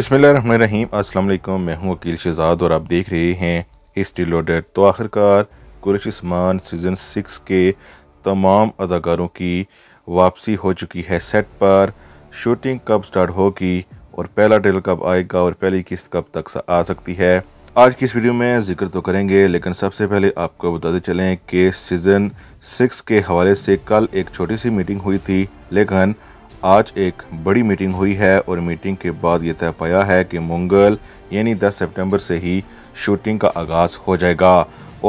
अस्सलाम वालेकुम मैं हूं अकील शहजाद और आप देख रहे हैं हिस्ट्री लोडेड तो आखिरकार कुरश सीज़न सिक्स के तमाम अदाकारों की वापसी हो चुकी है सेट पर शूटिंग कब स्टार्ट होगी और पहला ट्रेलर कब आएगा और पहली किस्त कब तक आ सकती है आज की इस वीडियो में जिक्र तो करेंगे लेकिन सबसे पहले आपको बताते चलें कि सीज़न सिक्स के हवाले से कल एक छोटी सी मीटिंग हुई थी लेकिन आज एक बड़ी मीटिंग हुई है और मीटिंग के बाद ये तय पाया है कि मंगल यानी 10 सितंबर से ही शूटिंग का आगाज़ हो जाएगा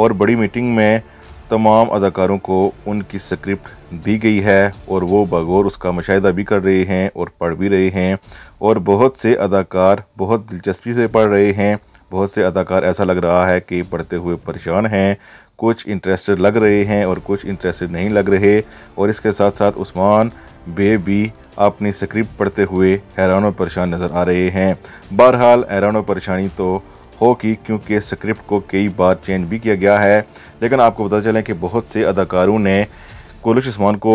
और बड़ी मीटिंग में तमाम अदाकारों को उनकी स्क्रिप्ट दी गई है और वो बगौर उसका मुशाह भी कर रहे हैं और पढ़ भी रहे हैं और बहुत से अदाकार बहुत दिलचस्पी से पढ़ रहे हैं बहुत से अदाकार ऐसा लग रहा है कि पढ़ते हुए परेशान हैं कुछ इंटरेस्टेड लग रहे हैं और कुछ इंटरेस्टेड नहीं लग रहे और इसके साथ साथ उस्मान बे भी अपनी स्क्रिप्ट पढ़ते हुए हैरान और परेशान नज़र आ रहे हैं बहरहाल हैरान और परेशानी तो होगी क्योंकि स्क्रिप्ट को कई बार चेंज भी किया गया है लेकिन आपको पता चलें कि बहुत से अदाकारों ने कोलिश उस्मान को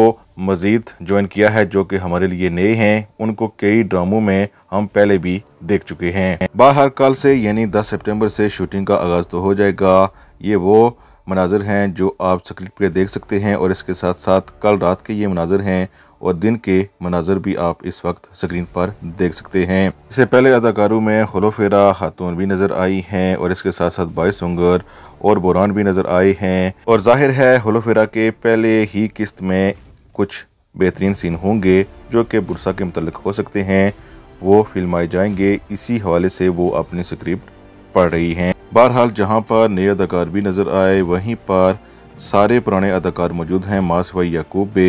मज़ीद ज्वाइन किया है जो कि हमारे लिए नए हैं उनको कई ड्रामों में हम पहले भी देख चुके हैं बाहर कल से यानी 10 सितंबर से शूटिंग का आगाज़ तो हो जाएगा ये वो मनाजिर हैं जो आप स्क्रीन पर देख सकते हैं और इसके साथ साथ कल रात के ये मनाजिर हैं और दिन के मनाजर भी आप इस वक्त स्क्रीन पर देख सकते हैं इससे पहले अदाकारों में होलोफेरा खातून भी नजर आई हैं और इसके साथ साथ बाईस उंगर और बुरान भी नजर आए हैं और जाहिर है होलोफेरा के पहले ही किस्त में कुछ बेहतरीन सीन होंगे जो कि बुरसा के मतलब हो सकते हैं वो फिल्माए जाएंगे इसी हवाले से वो अपनी स्क्रिप्ट पढ़ रही हैं बहरहाल जहाँ पर नए अदाकार भी नज़र आए वहीं पर सारे पुराने अदाकार मौजूद हैं मास भाई याकूब बे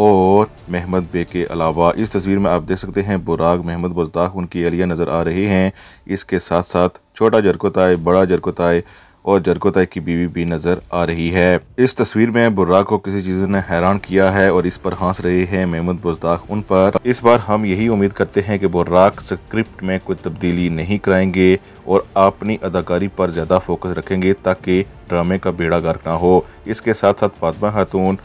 और महमद बे के अलावा इस तस्वीर में आप देख सकते हैं बुराग महमद बजदाक उनकी अलिया नज़र आ रही हैं इसके साथ साथ छोटा जरकोताए बड़ा जरकोताए और जरकोताए की बीवी भी नजर आ रही है इस तस्वीर में बुर्रा को किसी चीज ने हैरान किया है और इस पर हंस रहे हैं महमूद बुजदाक उन पर इस बार हम यही उम्मीद करते हैं कि बुर्राक स्क्रिप्ट में कोई तब्दीली नहीं कराएंगे और अपनी अदाकारी पर ज्यादा फोकस रखेंगे ताकि ड्रामे का बेड़ा गर्क ना हो इसके साथ साथ फातमा खातून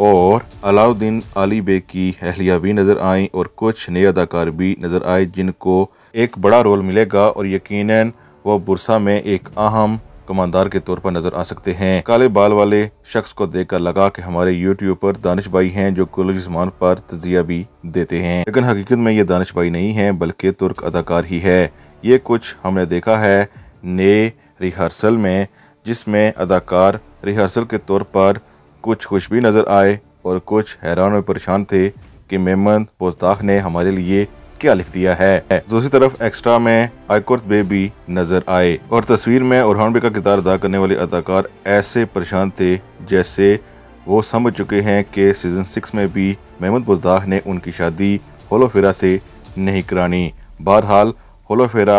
और अलाउद्दीन अली बे की अहलिया भी नज़र आई और कुछ नए अदाकार भी नज़र आए जिनको एक बड़ा रोल मिलेगा और यकीनन वह बुरसा में एक अहम कमानदार के तौर पर नजर आ सकते हैं काले बाल वाले शख्स को देखकर लगा कि हमारे यूट्यूब पर दानिश भाई हैं जो कुल जिसमान पर तजिया भी देते हैं लेकिन हकीकत में ये दानिश भाई नहीं है बल्कि तुर्क अदाकार ही है ये कुछ हमने देखा है नए रिहर्सल में जिसमें अदाकार रिहर्सल के तौर पर कुछ खुश भी नज़र आए और कुछ हैरान और परेशान थे कि मेमन पोस्ताख ने हमारे लिए क्या लिख दिया है दूसरी तरफ एक्स्ट्रा में बे बेबी नजर आए और तस्वीर में और बे का किरदार अदा करने वाले अदाकार ऐसे परेशान थे जैसे वो समझ चुके हैं कि सीजन सिक्स में भी मेहमद बुजदाह ने उनकी शादी होलोफेरा से नहीं करानी बहरहाल होलोफेरा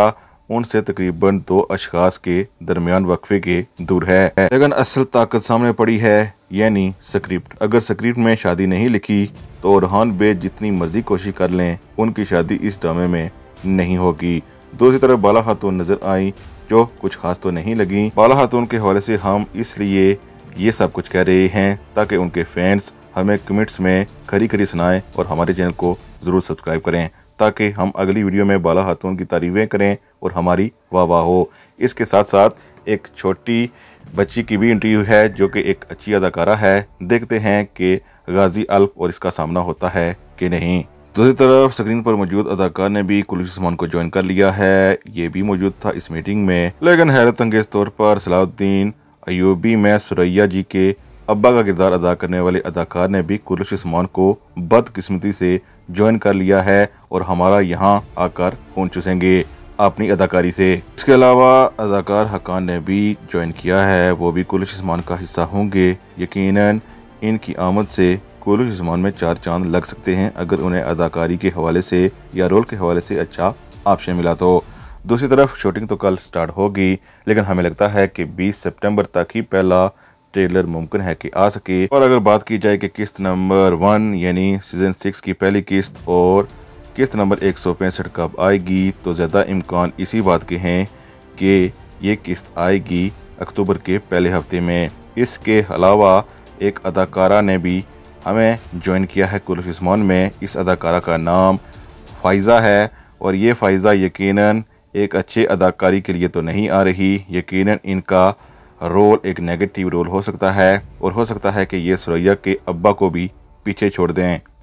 उनसे तकरीबन दो अशखास के दरमियान वक्फे के दूर है लेकिन असल ताकत सामने पड़ी है यानी स्क्रिप्ट अगर स्क्रिप्ट में शादी नहीं लिखी तो रोहान बे जितनी मर्जी कोशिश कर लें उनकी शादी इस ड्रामे में नहीं होगी दूसरी तरफ बाला खातून नजर आई जो कुछ खास तो नहीं लगी बाला खातून के हवाले से हम इसलिए ये सब कुछ कह रहे हैं ताकि उनके फैंस हमें कमेंट्स में खरी खरी सुनाएं और हमारे चैनल को ज़रूर सब्सक्राइब करें ताकि हम अगली वीडियो में बाला खातून की तारीफें करें और हमारी वाह वाह हो इसके साथ साथ एक छोटी बच्ची की भी इंटरव्यू है जो कि एक अच्छी अदाकारा है देखते हैं कि गाजी अल्प और इसका सामना होता है कि नहीं दूसरी तरफ स्क्रीन पर मौजूद अदाकार ने भी कुलूस उस्मान को ज्वाइन कर लिया है ये भी मौजूद था इस मीटिंग में लेकिन हैरत अंगेज तौर पर सलाउद्दीन अयूबी में सुरैया जी के अब्बा का किरदार अदा करने वाले अदाकार ने भी कुलश उस्मान को बदकिस्मती से ज्वाइन कर लिया है और हमारा यहाँ आकर खून चूसेंगे अपनी अदाकारी से इसके अलावा अदाकार हकान ने भी ज्वाइन किया है वो भी कुलश जमान का हिस्सा होंगे यकीनन इनकी आमद से कुलश जमान में चार चांद लग सकते हैं अगर उन्हें अदाकारी के हवाले से या रोल के हवाले से अच्छा ऑप्शन मिला तो दूसरी तरफ शूटिंग तो कल स्टार्ट होगी लेकिन हमें लगता है कि 20 सितंबर तक ही पहला ट्रेलर मुमकिन है कि आ सके और अगर बात की जाए कि किस्त नंबर वन यानी सीजन सिक्स की पहली किस्त और किस्त नंबर एक सौ पैंसठ कब आएगी तो ज़्यादा इम्कान इसी बात के हैं कि ये किस्त आएगी अक्टूबर के पहले हफ्ते में इसके अलावा एक अदाकारा ने भी हमें ज्वाइन किया है कुलफिस्मान में इस अदाकारा का नाम फ़ाइज़ा है और ये फ़ाइज़ा यकीनन एक अच्छे अदाकारी के लिए तो नहीं आ रही यकीनन इनका रोल एक नेगेटिव रोल हो सकता है और हो सकता है कि ये सुरैया के अब्बा को भी पीछे छोड़ दें